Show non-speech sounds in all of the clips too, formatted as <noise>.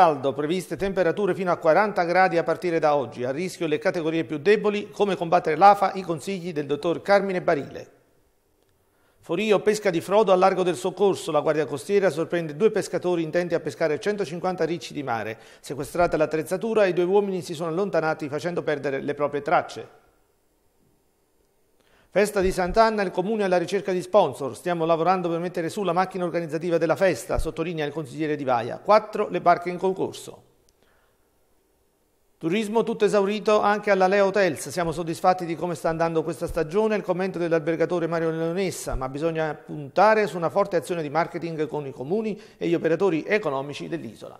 caldo, previste temperature fino a 40 gradi a partire da oggi, a rischio le categorie più deboli, come combattere l'AFA, i consigli del dottor Carmine Barile. Forio pesca di frodo al largo del soccorso, la guardia costiera sorprende due pescatori intenti a pescare 150 ricci di mare, sequestrata l'attrezzatura i due uomini si sono allontanati facendo perdere le proprie tracce. Festa di Sant'Anna, il Comune alla ricerca di sponsor. Stiamo lavorando per mettere su la macchina organizzativa della festa, sottolinea il consigliere Di Vaia. Quattro le barche in concorso. Turismo tutto esaurito anche alla Lea Hotels. Siamo soddisfatti di come sta andando questa stagione, il commento dell'albergatore Mario Leonessa, ma bisogna puntare su una forte azione di marketing con i comuni e gli operatori economici dell'isola.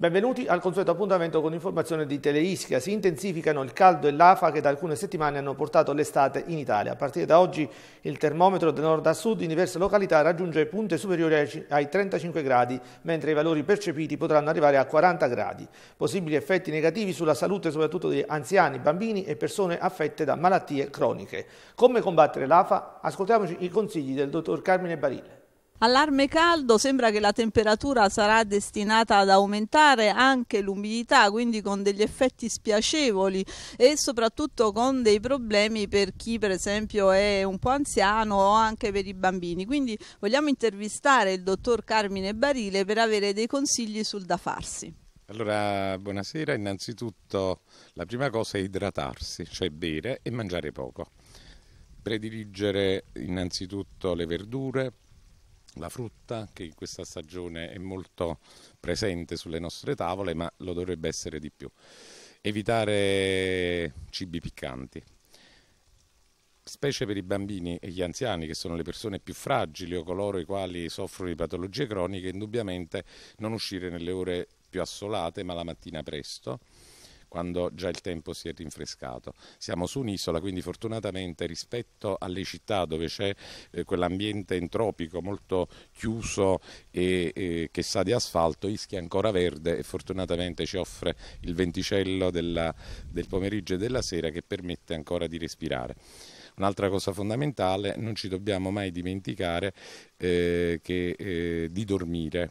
Benvenuti al consueto appuntamento con informazione di Teleischia. Si intensificano il caldo e l'afa che da alcune settimane hanno portato l'estate in Italia. A partire da oggi il termometro da nord a sud in diverse località raggiunge punte superiori ai 35 gradi, mentre i valori percepiti potranno arrivare a 40 gradi. Possibili effetti negativi sulla salute soprattutto di anziani, bambini e persone affette da malattie croniche. Come combattere l'afa? Ascoltiamoci i consigli del dottor Carmine Barille. Allarme caldo, sembra che la temperatura sarà destinata ad aumentare anche l'umidità, quindi con degli effetti spiacevoli e soprattutto con dei problemi per chi per esempio è un po' anziano o anche per i bambini. Quindi vogliamo intervistare il dottor Carmine Barile per avere dei consigli sul da farsi. Allora, buonasera. Innanzitutto la prima cosa è idratarsi, cioè bere e mangiare poco. Prediligere innanzitutto le verdure, la frutta che in questa stagione è molto presente sulle nostre tavole, ma lo dovrebbe essere di più. Evitare cibi piccanti, specie per i bambini e gli anziani, che sono le persone più fragili o coloro i quali soffrono di patologie croniche, indubbiamente non uscire nelle ore più assolate, ma la mattina presto quando già il tempo si è rinfrescato. Siamo su un'isola, quindi fortunatamente rispetto alle città dove c'è eh, quell'ambiente entropico molto chiuso e, e che sa di asfalto, Ischia è ancora verde e fortunatamente ci offre il venticello della, del pomeriggio e della sera che permette ancora di respirare. Un'altra cosa fondamentale, non ci dobbiamo mai dimenticare eh, che, eh, di dormire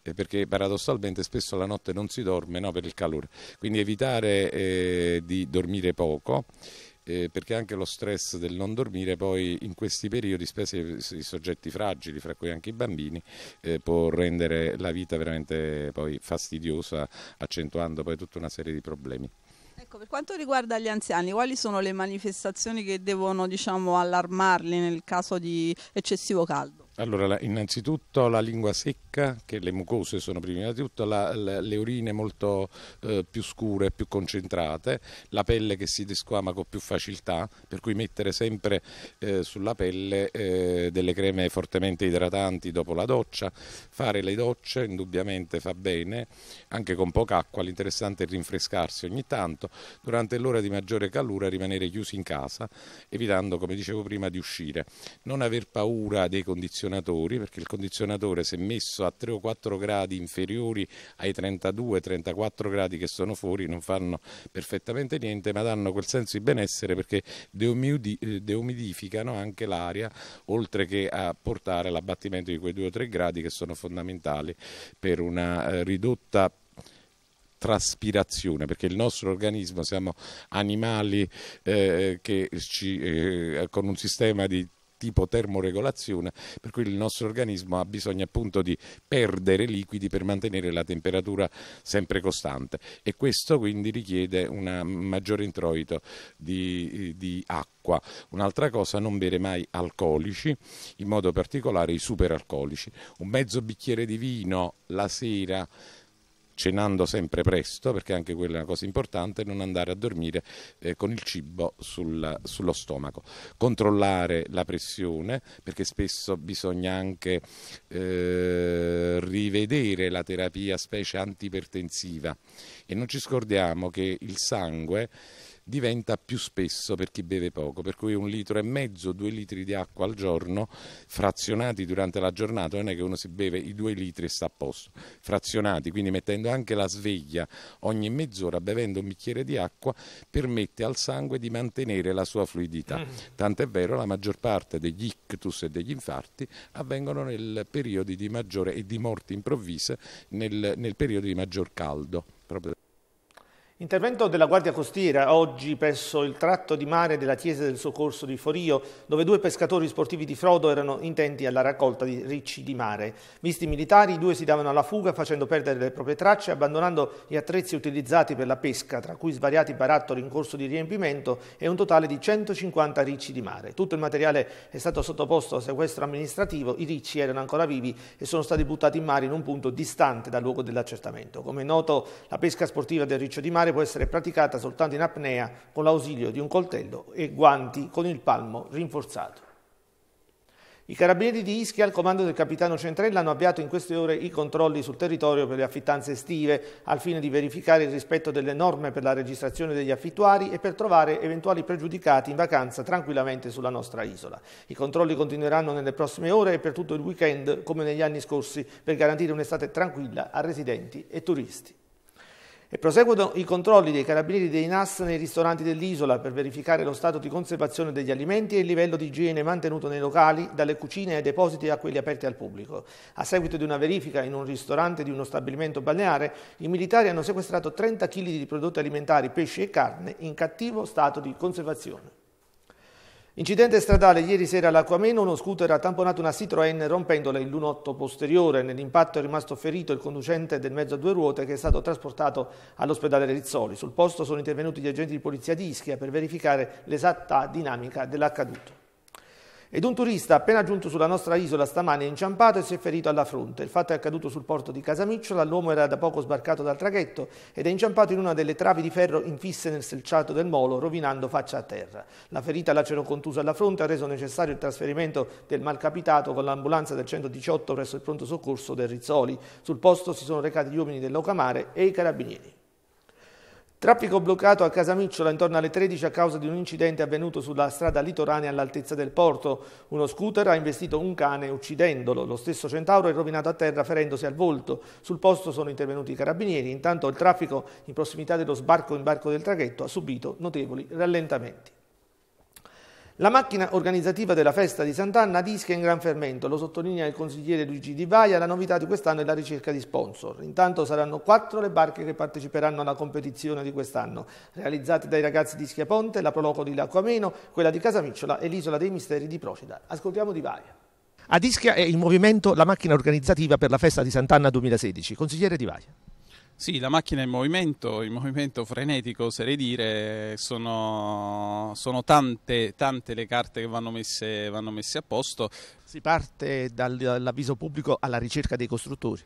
eh, perché paradossalmente spesso la notte non si dorme no, per il calore, quindi evitare eh, di dormire poco. Eh, perché anche lo stress del non dormire poi in questi periodi, spesso i soggetti fragili, fra cui anche i bambini, eh, può rendere la vita veramente poi fastidiosa, accentuando poi tutta una serie di problemi. Ecco, per quanto riguarda gli anziani, quali sono le manifestazioni che devono diciamo, allarmarli nel caso di eccessivo caldo? Allora, innanzitutto la lingua secca, che le mucose sono prima di tutto, la, le urine molto eh, più scure, più concentrate, la pelle che si disquama con più facilità, per cui mettere sempre eh, sulla pelle eh, delle creme fortemente idratanti dopo la doccia, fare le docce indubbiamente fa bene, anche con poca acqua, l'interessante è rinfrescarsi ogni tanto, durante l'ora di maggiore calura rimanere chiusi in casa, evitando, come dicevo prima, di uscire, non aver paura dei condizionamenti condizionatori, perché il condizionatore se messo a 3 o 4 gradi inferiori ai 32-34 gradi che sono fuori non fanno perfettamente niente, ma danno quel senso di benessere perché eh, deumidificano anche l'aria, oltre che a portare l'abbattimento di quei 2 o 3 gradi che sono fondamentali per una eh, ridotta traspirazione, perché il nostro organismo siamo animali eh, che ci, eh, con un sistema di tipo termoregolazione, per cui il nostro organismo ha bisogno appunto di perdere liquidi per mantenere la temperatura sempre costante e questo quindi richiede un maggiore introito di, di acqua. Un'altra cosa, non bere mai alcolici, in modo particolare i superalcolici. Un mezzo bicchiere di vino la sera cenando sempre presto, perché anche quella è una cosa importante, non andare a dormire eh, con il cibo sul, sullo stomaco. Controllare la pressione, perché spesso bisogna anche eh, rivedere la terapia specie antipertensiva e non ci scordiamo che il sangue diventa più spesso per chi beve poco, per cui un litro e mezzo, due litri di acqua al giorno, frazionati durante la giornata, non è che uno si beve i due litri e sta a posto, frazionati, quindi mettendo anche la sveglia ogni mezz'ora, bevendo un bicchiere di acqua, permette al sangue di mantenere la sua fluidità. Mm. Tant'è vero, la maggior parte degli ictus e degli infarti avvengono nel periodo di maggiore e di morti improvvise nel, nel periodo di maggior caldo. Intervento della Guardia Costiera oggi presso il tratto di mare della Chiesa del Soccorso di Forio, dove due pescatori sportivi di frodo erano intenti alla raccolta di ricci di mare. Visti i militari, i due si davano alla fuga facendo perdere le proprie tracce, abbandonando gli attrezzi utilizzati per la pesca, tra cui svariati barattoli in corso di riempimento e un totale di 150 ricci di mare. Tutto il materiale è stato sottoposto a sequestro amministrativo, i ricci erano ancora vivi e sono stati buttati in mare in un punto distante dal luogo dell'accertamento. Come è noto, la pesca sportiva del riccio di mare medicinale può essere praticata soltanto in apnea con l'ausilio di un coltello e guanti con il palmo rinforzato. I carabinieri di Ischia al comando del capitano Centrella hanno avviato in queste ore i controlli sul territorio per le affittanze estive al fine di verificare il rispetto delle norme per la registrazione degli affittuari e per trovare eventuali pregiudicati in vacanza tranquillamente sulla nostra isola. I controlli continueranno nelle prossime ore e per tutto il weekend come negli anni scorsi per garantire un'estate tranquilla a residenti e turisti. E proseguono i controlli dei carabinieri dei NAS nei ristoranti dell'isola per verificare lo stato di conservazione degli alimenti e il livello di igiene mantenuto nei locali, dalle cucine ai depositi a quelli aperti al pubblico. A seguito di una verifica in un ristorante di uno stabilimento balneare, i militari hanno sequestrato 30 kg di prodotti alimentari, pesci e carne in cattivo stato di conservazione. Incidente stradale ieri sera all'Aquameno, uno scooter ha tamponato una Citroën rompendole il lunotto posteriore. Nell'impatto è rimasto ferito il conducente del mezzo a due ruote che è stato trasportato all'ospedale Rizzoli. Sul posto sono intervenuti gli agenti di polizia di Ischia per verificare l'esatta dinamica dell'accaduto. Ed un turista appena giunto sulla nostra isola stamani è inciampato e si è ferito alla fronte. Il fatto è accaduto sul porto di Casamicciola, l'uomo era da poco sbarcato dal traghetto ed è inciampato in una delle travi di ferro infisse nel selciato del molo, rovinando faccia a terra. La ferita lacero contusa alla fronte ha reso necessario il trasferimento del malcapitato con l'ambulanza del 118 presso il pronto soccorso del Rizzoli. Sul posto si sono recati gli uomini dell'Ocamare e i carabinieri. Traffico bloccato a Casamicciola intorno alle 13 a causa di un incidente avvenuto sulla strada litoranea all'altezza del porto. Uno scooter ha investito un cane uccidendolo. Lo stesso centauro è rovinato a terra ferendosi al volto. Sul posto sono intervenuti i carabinieri. Intanto il traffico in prossimità dello sbarco in barco del traghetto ha subito notevoli rallentamenti. La macchina organizzativa della festa di Sant'Anna disca in gran fermento, lo sottolinea il consigliere Luigi Di Vaia, la novità di quest'anno è la ricerca di sponsor. Intanto saranno quattro le barche che parteciperanno alla competizione di quest'anno, realizzate dai ragazzi di Schiaponte, la Proloco di Lacquameno, quella di Casamicciola e l'Isola dei Misteri di Procida. Ascoltiamo Di Vaia. A Ischia è in movimento la macchina organizzativa per la festa di Sant'Anna 2016. Consigliere Di Vaia. Sì, la macchina è in movimento, in movimento frenetico oserei dire, sono, sono tante, tante, le carte che vanno messe, vanno messe a posto. Si parte dall'avviso pubblico alla ricerca dei costruttori.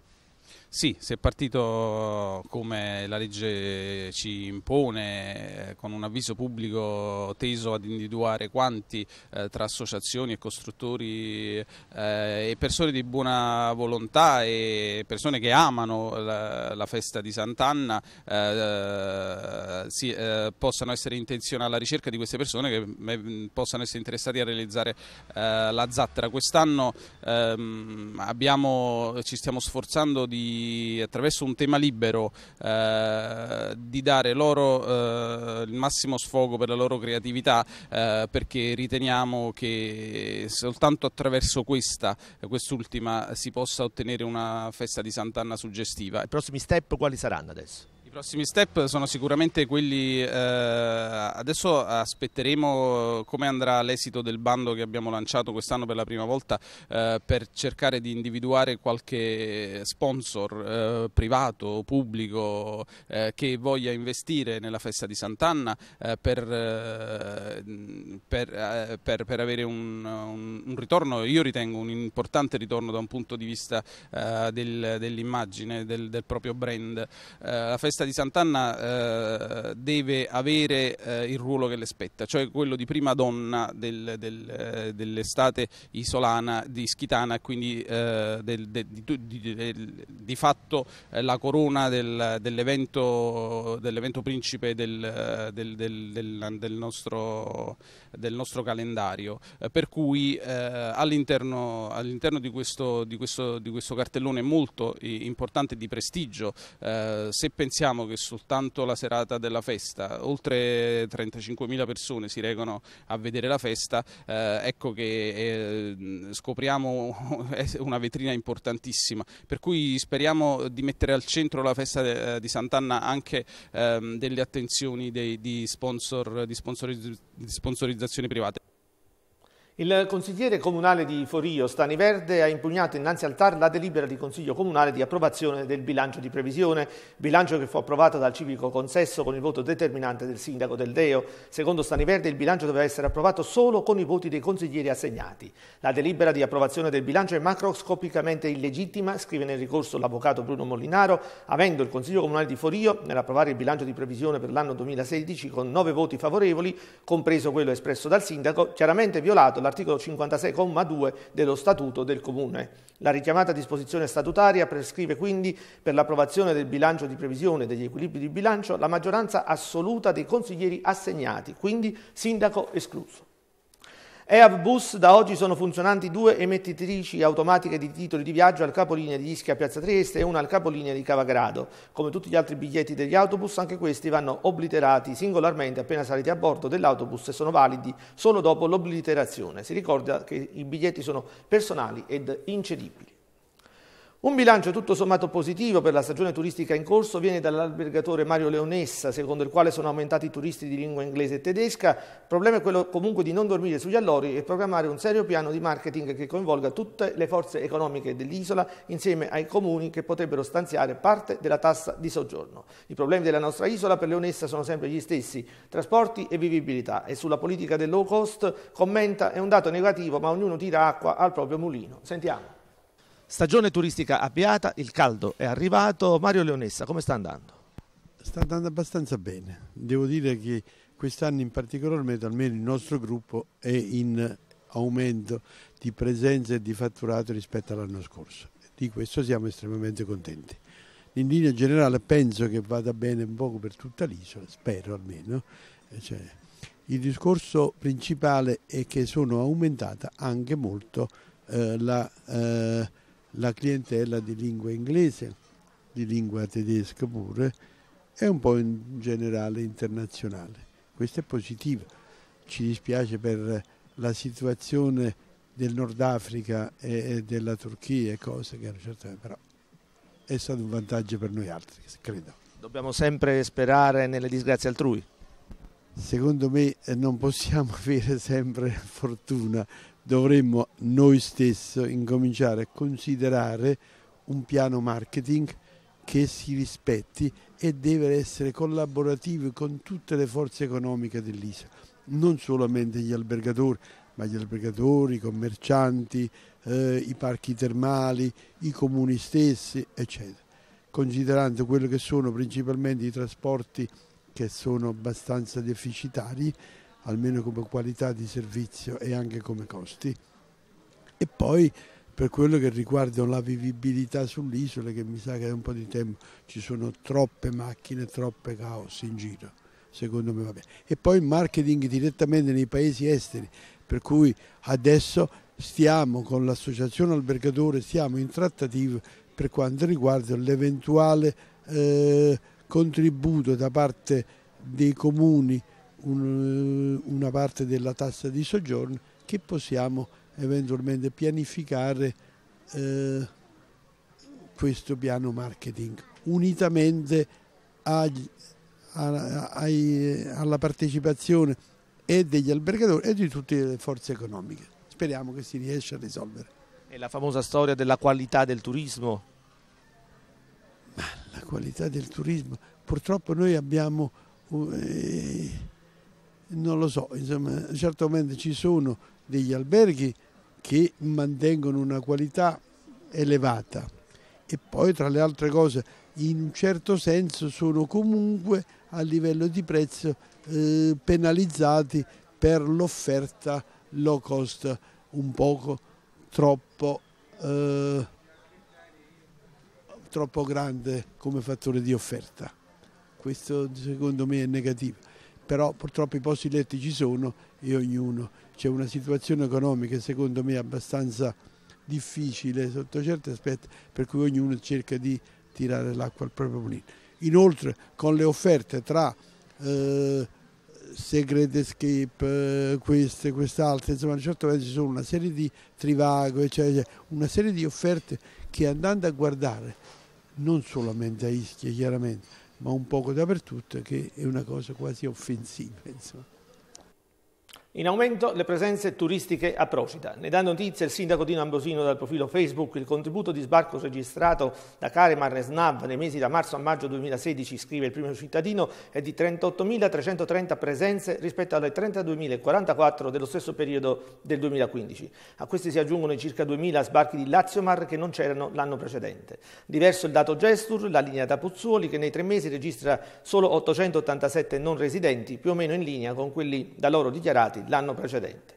Sì, si è partito come la legge ci impone, eh, con un avviso pubblico teso ad individuare quanti eh, tra associazioni e costruttori eh, e persone di buona volontà e persone che amano la, la festa di Sant'Anna eh, si, eh, possano essere intenzionate alla ricerca di queste persone che eh, possano essere interessate a realizzare la zattera. Quest'anno ehm, ci stiamo sforzando di attraverso un tema libero, eh, di dare loro eh, il massimo sfogo per la loro creatività eh, perché riteniamo che soltanto attraverso questa, quest'ultima, si possa ottenere una festa di Sant'Anna suggestiva. I prossimi step quali saranno adesso? I prossimi step sono sicuramente quelli, eh, adesso aspetteremo come andrà l'esito del bando che abbiamo lanciato quest'anno per la prima volta eh, per cercare di individuare qualche sponsor eh, privato pubblico eh, che voglia investire nella festa di Sant'Anna eh, per, eh, per, per, per, avere un, un, un, ritorno, io ritengo un importante ritorno da un punto di vista del, dell'immagine, del, del, proprio brand. la festa di Sant'Anna eh, deve avere eh, il ruolo che le spetta, cioè quello di prima donna del, del, eh, dell'estate isolana di Schitana, quindi eh, del, di, di, fatto eh, la corona dell'evento, dell principe eh, nostro, del, nostro, calendario. per cui all'interno, all di, questo, di, questo, di questo cartellone molto importante di prestigio, se pensiamo ricordiamo che soltanto la serata della festa oltre 35.000 persone si recano a vedere la festa, eh, ecco che eh, scopriamo <laughs> una vetrina importantissima, per cui speriamo di mettere al centro la festa eh, di Sant'Anna anche ehm, delle attenzioni dei, di, sponsor, di, sponsoriz di sponsorizzazioni private. Il consigliere comunale di Forio, Stani Verde, ha impugnato innanzi al TAR la delibera di Consiglio Comunale di approvazione del bilancio di previsione, bilancio che fu approvato dal civico consesso con il voto determinante del sindaco del Deo. Secondo Stani Verde il bilancio doveva essere approvato solo con i voti dei consiglieri assegnati. La delibera di approvazione del bilancio è macroscopicamente illegittima, scrive nel ricorso l'avvocato Bruno Molinaro, avendo il Consiglio Comunale di Forio, nell'approvare il bilancio di previsione per l'anno 2016 con nove voti favorevoli, compreso quello espresso dal sindaco, chiaramente violato all'articolo 56,2 dello Statuto del Comune. La richiamata disposizione statutaria prescrive quindi per l'approvazione del bilancio di previsione e degli equilibri di bilancio la maggioranza assoluta dei consiglieri assegnati, quindi sindaco escluso. EAV Bus da oggi sono funzionanti due emettitrici automatiche di titoli di viaggio al capolinea di Ischia Piazza Trieste e una al capolinea di Cavagrado. Come tutti gli altri biglietti degli autobus, anche questi vanno obliterati singolarmente appena salite a bordo dell'autobus e sono validi solo dopo l'obliterazione. Si ricorda che i biglietti sono personali ed incedibili. Un bilancio tutto sommato positivo per la stagione turistica in corso viene dall'albergatore Mario Leonessa, secondo il quale sono aumentati i turisti di lingua inglese e tedesca. Il problema è quello comunque di non dormire sugli allori e programmare un serio piano di marketing che coinvolga tutte le forze economiche dell'isola insieme ai comuni che potrebbero stanziare parte della tassa di soggiorno. I problemi della nostra isola per Leonessa sono sempre gli stessi, trasporti e vivibilità e sulla politica del low cost commenta è un dato negativo ma ognuno tira acqua al proprio mulino. Sentiamo. Stagione turistica avviata, il caldo è arrivato. Mario Leonessa, come sta andando? Sta andando abbastanza bene. Devo dire che quest'anno in particolar modo, almeno il nostro gruppo, è in aumento di presenza e di fatturato rispetto all'anno scorso. Di questo siamo estremamente contenti. In linea generale penso che vada bene un poco per tutta l'isola, spero almeno. Eh, cioè, il discorso principale è che sono aumentata anche molto eh, la... Eh, la clientela di lingua inglese, di lingua tedesca pure, e un po' in generale internazionale. Questo è positivo. Ci dispiace per la situazione del Nord Africa e della Turchia e cose che hanno certo, però è stato un vantaggio per noi altri, credo. Dobbiamo sempre sperare nelle disgrazie altrui. Secondo me eh, non possiamo <laughs> avere sempre fortuna, dovremmo noi stessi incominciare a considerare un piano marketing che si rispetti e deve essere collaborativo con tutte le forze economiche dell'isola, non solamente gli albergatori, ma gli albergatori, i commercianti, eh, i parchi termali, i comuni stessi, eccetera. Considerando quello che sono principalmente i trasporti che sono abbastanza deficitari, almeno come qualità di servizio e anche come costi. E poi per quello che riguarda la vivibilità sull'isola, che mi sa che da un po' di tempo ci sono troppe macchine, troppe caos in giro, secondo me va bene. E poi il marketing direttamente nei paesi esteri, per cui adesso stiamo con l'associazione albergatore, stiamo in trattativa per quanto riguarda l'eventuale eh, contributo da parte dei comuni un, eh, una parte della tassa di soggiorno che possiamo eventualmente pianificare eh, questo piano marketing unitamente agli, a, a, alla partecipazione e degli albergatori e di tutte le forze economiche. Speriamo che si riesca a risolvere. E la famosa storia della qualità del turismo? Ma la qualità del turismo, purtroppo noi abbiamo... Eh, non lo so, insomma, certamente ci sono degli alberghi che mantengono una qualità elevata e poi tra le altre cose in un certo senso sono comunque a livello di prezzo eh, penalizzati per l'offerta low cost un poco troppo, eh, troppo grande come fattore di offerta. Questo secondo me è negativo però purtroppo i posti letti ci sono e ognuno. C'è una situazione economica secondo me abbastanza difficile sotto certi aspetti per cui ognuno cerca di tirare l'acqua al proprio mulino. Inoltre con le offerte tra eh, Secret Escape, eh, queste, quest'altra, insomma a un certo ci sono una serie di trivago, eccetera, eccetera, una serie di offerte che andando a guardare non solamente a Ischia chiaramente, ma un poco dappertutto, che è una cosa quasi offensiva. Insomma. In aumento le presenze turistiche a Procida. Ne dà notizia il sindaco Dino Ambrosino dal profilo Facebook. Il contributo di sbarco registrato da Caremar e Snav nei mesi da marzo a maggio 2016, scrive il primo cittadino, è di 38.330 presenze rispetto alle 32.044 dello stesso periodo del 2015. A questi si aggiungono i circa 2.000 sbarchi di Lazio Mar che non c'erano l'anno precedente. Diverso il dato Gestur, la linea da Puzzuoli, che nei tre mesi registra solo 887 non residenti, più o meno in linea con quelli da loro dichiarati l'anno precedente.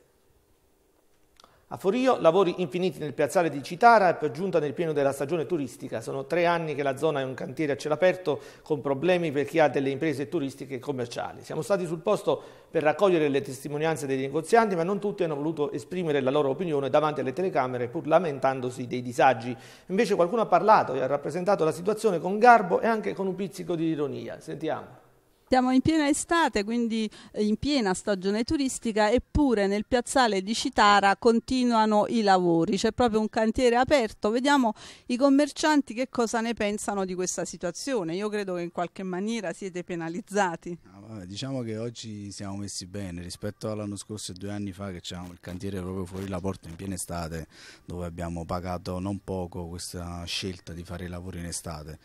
A Forio lavori infiniti nel piazzale di Citara e per giunta nel pieno della stagione turistica. Sono tre anni che la zona è un cantiere a cielo aperto con problemi per chi ha delle imprese turistiche e commerciali. Siamo stati sul posto per raccogliere le testimonianze dei negozianti ma non tutti hanno voluto esprimere la loro opinione davanti alle telecamere pur lamentandosi dei disagi. Invece qualcuno ha parlato e ha rappresentato la situazione con garbo e anche con un pizzico di ironia. Sentiamo. Siamo in piena estate, quindi eh, in piena stagione turistica, eppure nel piazzale di Citara continuano i lavori, c'è proprio un cantiere aperto. Vediamo i commercianti che cosa ne pensano di questa situazione. Io credo che in qualche maniera siete penalizzati. Ah, diciamo che oggi siamo messi bene rispetto all'anno scorso e due anni fa che c'era il cantiere proprio fuori la porta in piena estate, dove abbiamo pagato non poco questa scelta di fare i lavori in estate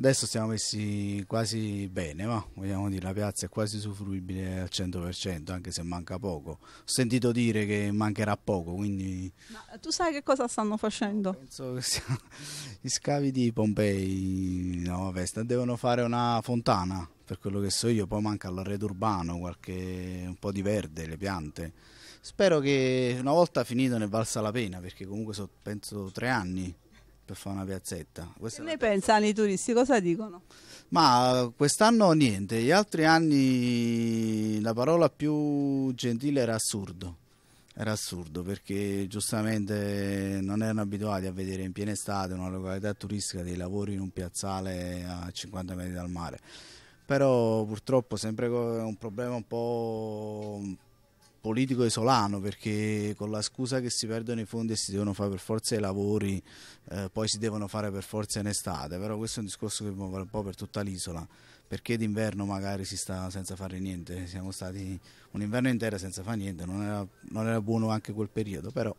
Adesso siamo messi quasi bene, ma vogliamo dire la piazza è quasi suffruibile al 100%, anche se manca poco. Ho sentito dire che mancherà poco, quindi... Ma tu sai che cosa stanno facendo? Penso che sia... <laughs> gli scavi di Pompei, no, vabbè, devono fare una fontana, per quello che so io, poi manca l'arredo urbano, qualche... un po' di verde, le piante. Spero che una volta finito ne valsa la pena, perché comunque sono, penso, tre anni per fare una piazzetta. Questa che ne pensano i turisti? Cosa dicono? Ma quest'anno niente, gli altri anni la parola più gentile era assurdo. Era assurdo perché giustamente non erano abituati a vedere in piena estate una località turistica dei lavori in un piazzale a 50 metri dal mare. Però purtroppo sempre un problema un po' politico isolano perché con la scusa che si perdono i fondi e si devono fare per forza i lavori eh, poi si devono fare per forza in estate però questo è un discorso che vale un po' per tutta l'isola perché d'inverno magari si sta senza fare niente siamo stati un inverno intero senza fare niente non era, non era buono anche quel periodo però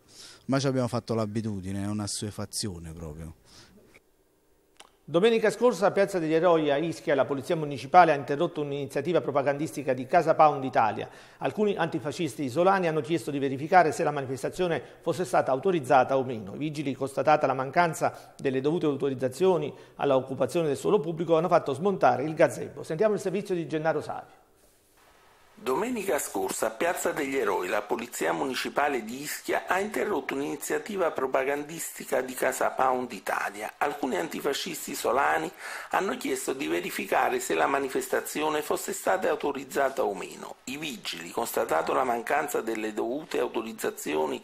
ma ci abbiamo fatto l'abitudine è una suefazione proprio Domenica scorsa a Piazza degli Eroi a Ischia la Polizia Municipale ha interrotto un'iniziativa propagandistica di Casa Pound Italia. Alcuni antifascisti isolani hanno chiesto di verificare se la manifestazione fosse stata autorizzata o meno. I vigili, constatata la mancanza delle dovute autorizzazioni all'occupazione del suolo pubblico, hanno fatto smontare il gazebo. Sentiamo il servizio di Gennaro Savio. Domenica scorsa a Piazza degli Eroi la Polizia Municipale di Ischia ha interrotto un'iniziativa propagandistica di Casa Pound Italia. Alcuni antifascisti solani hanno chiesto di verificare se la manifestazione fosse stata autorizzata o meno. I vigili, constatato la mancanza delle dovute autorizzazioni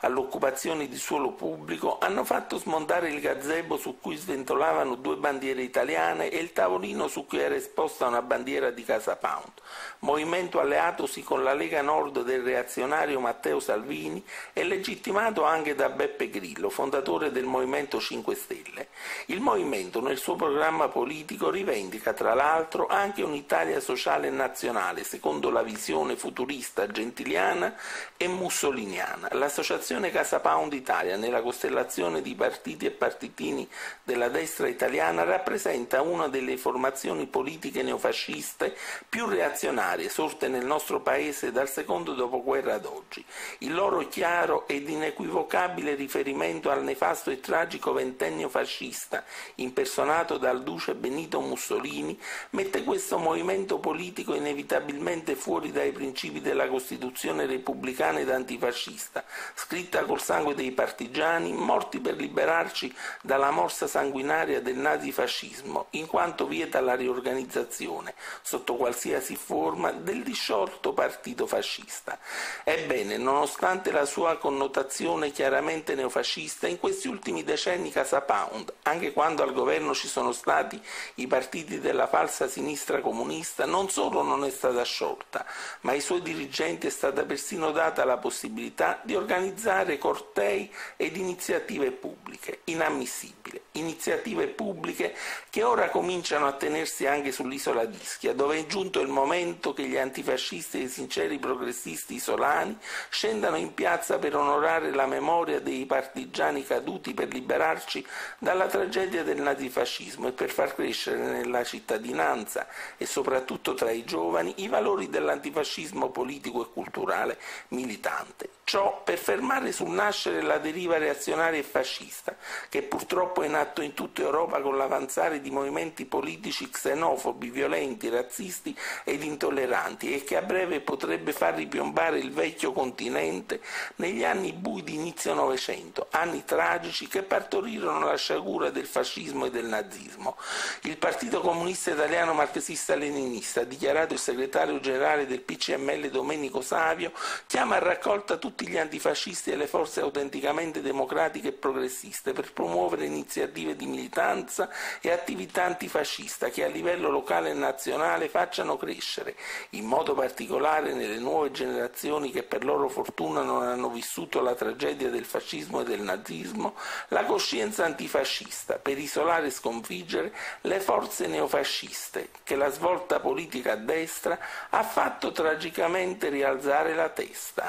all'occupazione di suolo pubblico, hanno fatto smontare il gazebo su cui sventolavano due bandiere italiane e il tavolino su cui era esposta una bandiera di Casa Pound. Movimento movimento alleatosi con la Lega Nord del reazionario Matteo Salvini e legittimato anche da Beppe Grillo, fondatore del Movimento 5 Stelle. Il movimento nel suo programma politico rivendica tra l'altro anche un'Italia sociale e nazionale, secondo la visione futurista gentiliana e mussoliniana. L'associazione Casa Pound Italia, nella costellazione di partiti e partitini della destra italiana, rappresenta una delle formazioni politiche neofasciste più reazionarie, sorte presente nel nostro Paese dal secondo dopoguerra ad oggi, il loro chiaro ed inequivocabile riferimento al nefasto e tragico ventennio fascista impersonato dal duce Benito Mussolini mette questo movimento politico inevitabilmente fuori dai principi della Costituzione repubblicana ed antifascista, scritta col sangue dei partigiani morti per liberarci dalla morsa sanguinaria del nazifascismo, in quanto vieta la riorganizzazione, sotto qualsiasi forma, del disciplinare disciolto partito fascista. Ebbene, nonostante la sua connotazione chiaramente neofascista, in questi ultimi decenni Casa Pound, anche quando al governo ci sono stati i partiti della falsa sinistra comunista, non solo non è stata sciolta, ma ai suoi dirigenti è stata persino data la possibilità di organizzare cortei ed iniziative pubbliche, inammissibile, iniziative pubbliche che ora cominciano a tenersi anche sull'isola d'Ischia, dove è giunto il momento che gli antifascisti fascisti e i sinceri progressisti isolani scendano in piazza per onorare la memoria dei partigiani caduti per liberarci dalla tragedia del nazifascismo e per far crescere nella cittadinanza e soprattutto tra i giovani i valori dell'antifascismo politico e culturale militante. Ciò per fermare sul nascere la deriva reazionaria e fascista, che purtroppo è in in tutta Europa con l'avanzare di movimenti politici xenofobi, violenti, razzisti ed intolleranti e che a breve potrebbe far ripiombare il vecchio continente negli anni bui di inizio Novecento, anni tragici che partorirono la sciagura del fascismo e del nazismo. Il Partito Comunista Italiano Marxista-Leninista, dichiarato il segretario generale del PCML Domenico Savio, chiama a raccolta tutti gli antifascisti e le forze autenticamente democratiche e progressiste per promuovere iniziative di militanza e attività antifascista che a livello locale e nazionale facciano crescere in modo modo particolare nelle nuove generazioni che per loro fortuna non hanno vissuto la tragedia del fascismo e del nazismo, la coscienza antifascista per isolare e sconfiggere le forze neofasciste che la svolta politica a destra ha fatto tragicamente rialzare la testa.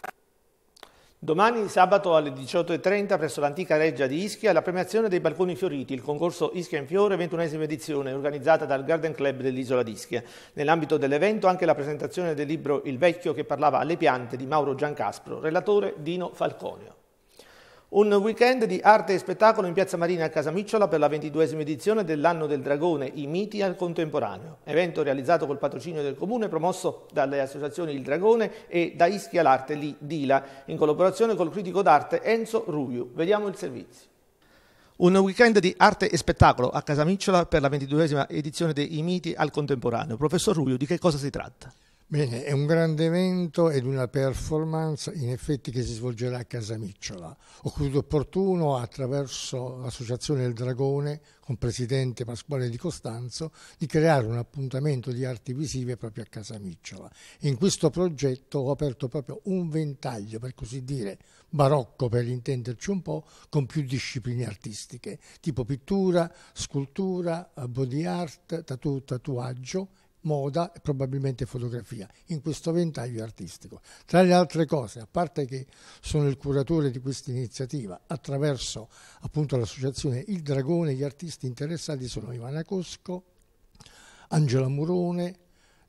Domani sabato alle 18.30 presso l'antica reggia di Ischia la premiazione dei balconi fioriti, il concorso Ischia in Fiore, ventunesima edizione, organizzata dal Garden Club dell'isola di Ischia. Nell'ambito dell'evento anche la presentazione del libro Il Vecchio che parlava alle piante di Mauro Giancaspro, relatore Dino Falconio. Un weekend di arte e spettacolo in Piazza Marina a Casamicciola per la ventiduesima edizione dell'anno del dragone, i miti al contemporaneo. Evento realizzato col patrocinio del comune, promosso dalle associazioni Il Dragone e da Ischia l'Arte di Dila, in collaborazione col critico d'arte Enzo Ruiu. Vediamo il servizio. Un weekend di arte e spettacolo a Casamicciola per la ventiduesima edizione dei miti al contemporaneo. Professor Ruiu, di che cosa si tratta? Bene, è un grande evento ed una performance in effetti che si svolgerà a Casa Micciola. Ho creduto opportuno attraverso l'Associazione del Dragone con presidente Pasquale Di Costanzo di creare un appuntamento di arti visive proprio a Casa Micciola. In questo progetto ho aperto proprio un ventaglio, per così dire, barocco per intenderci un po', con più discipline artistiche, tipo pittura, scultura, body art, tattoo, tatuaggio moda e probabilmente fotografia, in questo ventaglio artistico. Tra le altre cose, a parte che sono il curatore di questa iniziativa, attraverso appunto l'associazione Il Dragone, gli artisti interessati sono Ivana Cosco, Angela Murone,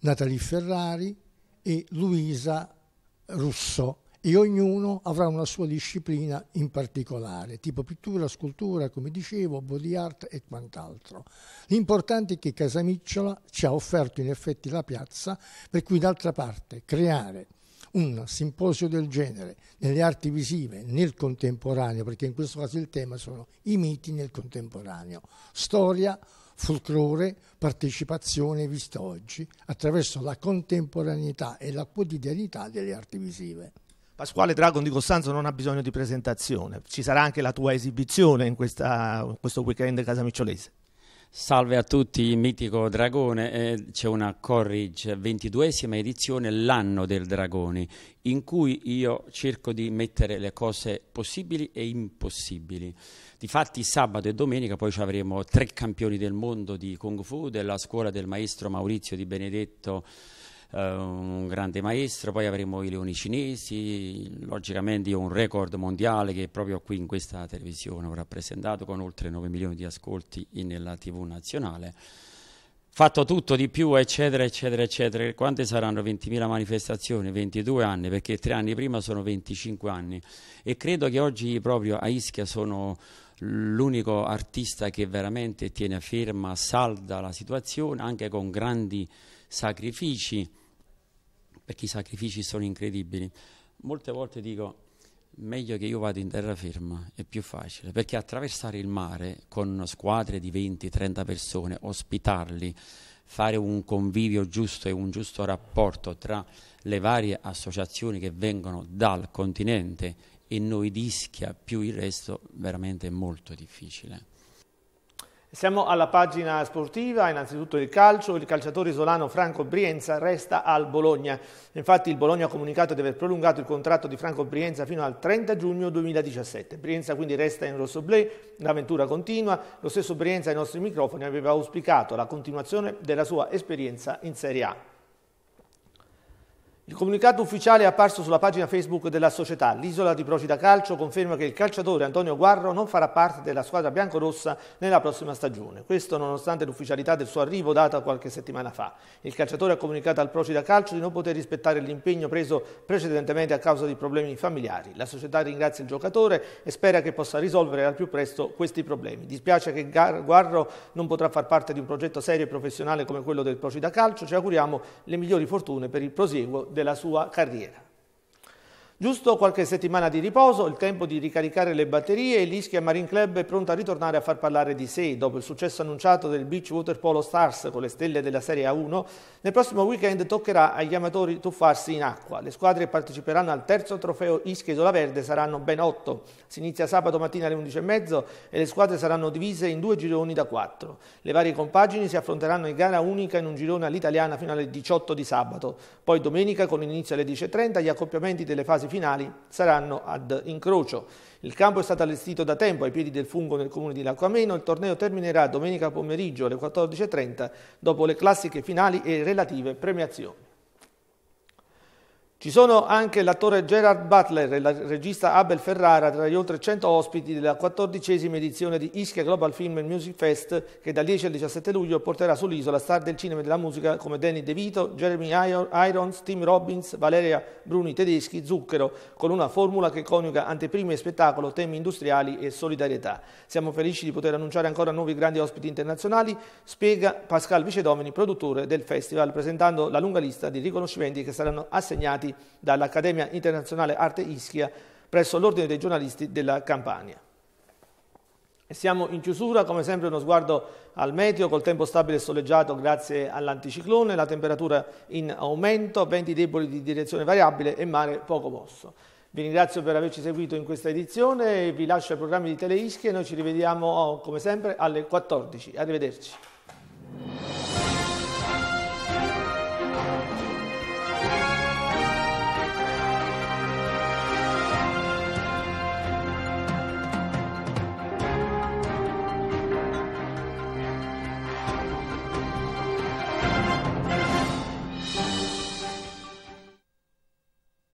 Natalie Ferrari e Luisa Russo, e ognuno avrà una sua disciplina in particolare, tipo pittura, scultura, come dicevo, body art e quant'altro. L'importante è che Casamicciola ci ha offerto in effetti la piazza, per cui d'altra parte creare un simposio del genere nelle arti visive, nel contemporaneo, perché in questo caso il tema sono i miti nel contemporaneo, storia, folklore, partecipazione vista oggi, attraverso la contemporaneità e la quotidianità delle arti visive. Pasquale Dragon di Costanzo non ha bisogno di presentazione, ci sarà anche la tua esibizione in questa, questo weekend Micciolese. Salve a tutti, mitico Dragone, eh, c'è una Corridge 22esima edizione, l'anno del Dragone, in cui io cerco di mettere le cose possibili e impossibili. Difatti sabato e domenica poi ci avremo tre campioni del mondo di Kung Fu della scuola del maestro Maurizio Di Benedetto eh, un grande maestro, poi avremo i leoni cinesi, logicamente io un record mondiale che proprio qui in questa televisione ho rappresentato con oltre 9 milioni di ascolti nella tv nazionale fatto tutto di più, eccetera, eccetera, eccetera. Quante saranno 20.000 manifestazioni? 22 anni, perché tre anni prima sono 25 anni. E credo che oggi proprio a Ischia sono l'unico artista che veramente tiene ferma, salda la situazione, anche con grandi sacrifici perché i sacrifici sono incredibili. Molte volte dico meglio che io vada in terraferma, è più facile, perché attraversare il mare con squadre di 20-30 persone, ospitarli, fare un convivio giusto e un giusto rapporto tra le varie associazioni che vengono dal continente e noi di Ischia più il resto, veramente è molto difficile. Siamo alla pagina sportiva, innanzitutto il calcio, il calciatore isolano Franco Brienza resta al Bologna. Infatti il Bologna ha comunicato di aver prolungato il contratto di Franco Brienza fino al 30 giugno 2017. Brienza quindi resta in rossoblé, l'avventura continua. Lo stesso Brienza ai nostri microfoni aveva auspicato la continuazione della sua esperienza in Serie A. Il comunicato ufficiale apparso sulla pagina Facebook della società, l'isola di Procida Calcio, conferma che il calciatore Antonio Guarro non farà parte della squadra biancorossa nella prossima stagione. Questo nonostante l'ufficialità del suo arrivo data qualche settimana fa. Il calciatore ha comunicato al Procida Calcio di non poter rispettare l'impegno preso precedentemente a causa di problemi familiari. La società ringrazia il giocatore e spera che possa risolvere al più presto questi problemi. Dispiace che Guarro non potrà far parte di un progetto serio e professionale come quello del Procida Calcio. Ci auguriamo le migliori fortune per il prosieguo de la sua carrera. Giusto qualche settimana di riposo, il tempo di ricaricare le batterie e l'Ischia Marine Club è pronta a ritornare a far parlare di sé. Dopo il successo annunciato del Beach Water Polo Stars con le stelle della Serie A1, nel prossimo weekend toccherà agli amatori tuffarsi in acqua. Le squadre parteciperanno al terzo trofeo Ischia Isola Verde, saranno ben otto. Si inizia sabato mattina alle 11.30 e le squadre saranno divise in due gironi da quattro. Le varie compagini si affronteranno in gara unica in un girone all'italiana fino alle 18 di sabato. Poi domenica con inizio alle 10.30 gli accoppiamenti delle fasi finali saranno ad incrocio. Il campo è stato allestito da tempo ai piedi del fungo nel comune di Lacquameno. Il torneo terminerà domenica pomeriggio alle 14.30 dopo le classiche finali e relative premiazioni. Ci sono anche l'attore Gerard Butler e la regista Abel Ferrara tra gli oltre 100 ospiti della quattordicesima edizione di Ischia Global Film and Music Fest che dal 10 al 17 luglio porterà sull'isola star del cinema e della musica come Danny DeVito, Jeremy Irons, Tim Robbins, Valeria Bruni Tedeschi, Zucchero, con una formula che coniuga anteprime e spettacolo, temi industriali e solidarietà. Siamo felici di poter annunciare ancora nuovi grandi ospiti internazionali, spiega Pascal Vicedomini, produttore del festival, presentando la lunga lista di riconoscimenti che saranno assegnati nominati dall'Accademia Internazionale Arte Ischia presso l'Ordine dei giornalisti della Campania. E siamo in chiusura, come sempre uno sguardo al meteo, col tempo stabile e soleggiato grazie all'anticiclone, la temperatura in aumento, venti deboli di direzione variabile e mare poco mosso. Vi ringrazio per averci seguito in questa edizione, vi lascio ai programmi di Teleischia e noi ci rivediamo come sempre alle 14. Arrivederci.